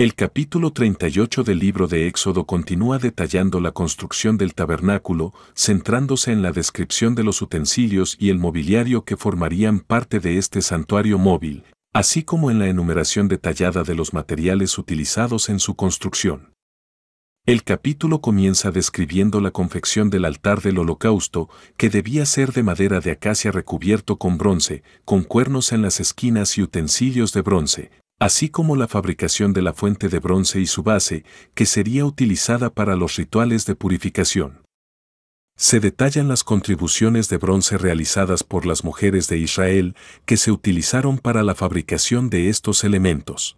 El capítulo 38 del libro de Éxodo continúa detallando la construcción del tabernáculo, centrándose en la descripción de los utensilios y el mobiliario que formarían parte de este santuario móvil, así como en la enumeración detallada de los materiales utilizados en su construcción. El capítulo comienza describiendo la confección del altar del holocausto, que debía ser de madera de acacia recubierto con bronce, con cuernos en las esquinas y utensilios de bronce, así como la fabricación de la fuente de bronce y su base, que sería utilizada para los rituales de purificación. Se detallan las contribuciones de bronce realizadas por las mujeres de Israel que se utilizaron para la fabricación de estos elementos.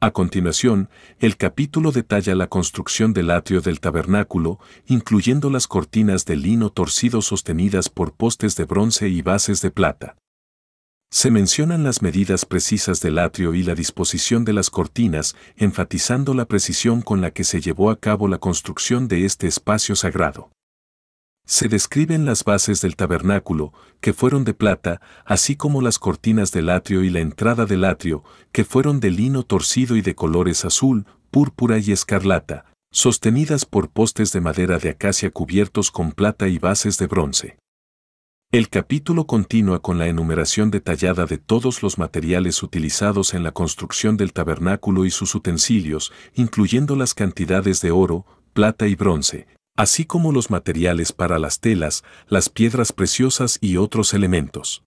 A continuación, el capítulo detalla la construcción del atrio del tabernáculo, incluyendo las cortinas de lino torcido sostenidas por postes de bronce y bases de plata. Se mencionan las medidas precisas del atrio y la disposición de las cortinas, enfatizando la precisión con la que se llevó a cabo la construcción de este espacio sagrado. Se describen las bases del tabernáculo, que fueron de plata, así como las cortinas del atrio y la entrada del atrio, que fueron de lino torcido y de colores azul, púrpura y escarlata, sostenidas por postes de madera de acacia cubiertos con plata y bases de bronce. El capítulo continúa con la enumeración detallada de todos los materiales utilizados en la construcción del tabernáculo y sus utensilios, incluyendo las cantidades de oro, plata y bronce, así como los materiales para las telas, las piedras preciosas y otros elementos.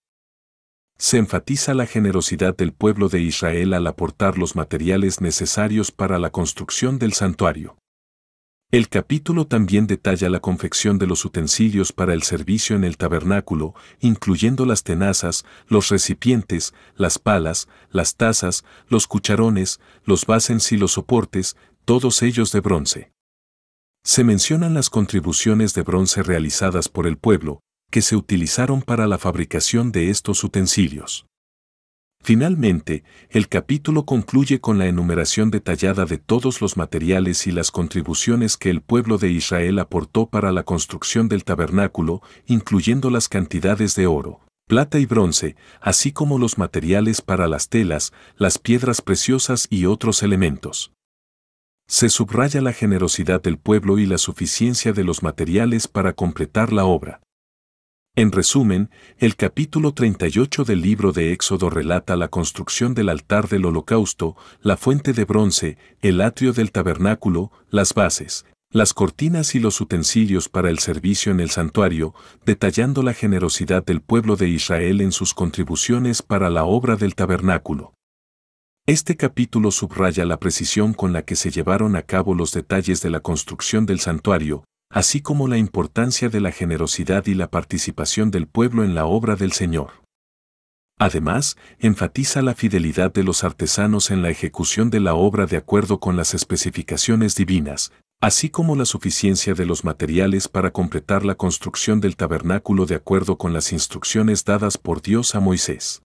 Se enfatiza la generosidad del pueblo de Israel al aportar los materiales necesarios para la construcción del santuario. El capítulo también detalla la confección de los utensilios para el servicio en el tabernáculo, incluyendo las tenazas, los recipientes, las palas, las tazas, los cucharones, los basens y los soportes, todos ellos de bronce. Se mencionan las contribuciones de bronce realizadas por el pueblo, que se utilizaron para la fabricación de estos utensilios. Finalmente, el capítulo concluye con la enumeración detallada de todos los materiales y las contribuciones que el pueblo de Israel aportó para la construcción del tabernáculo, incluyendo las cantidades de oro, plata y bronce, así como los materiales para las telas, las piedras preciosas y otros elementos. Se subraya la generosidad del pueblo y la suficiencia de los materiales para completar la obra. En resumen, el capítulo 38 del libro de Éxodo relata la construcción del altar del holocausto, la fuente de bronce, el atrio del tabernáculo, las bases, las cortinas y los utensilios para el servicio en el santuario, detallando la generosidad del pueblo de Israel en sus contribuciones para la obra del tabernáculo. Este capítulo subraya la precisión con la que se llevaron a cabo los detalles de la construcción del santuario, así como la importancia de la generosidad y la participación del pueblo en la obra del Señor. Además, enfatiza la fidelidad de los artesanos en la ejecución de la obra de acuerdo con las especificaciones divinas, así como la suficiencia de los materiales para completar la construcción del tabernáculo de acuerdo con las instrucciones dadas por Dios a Moisés.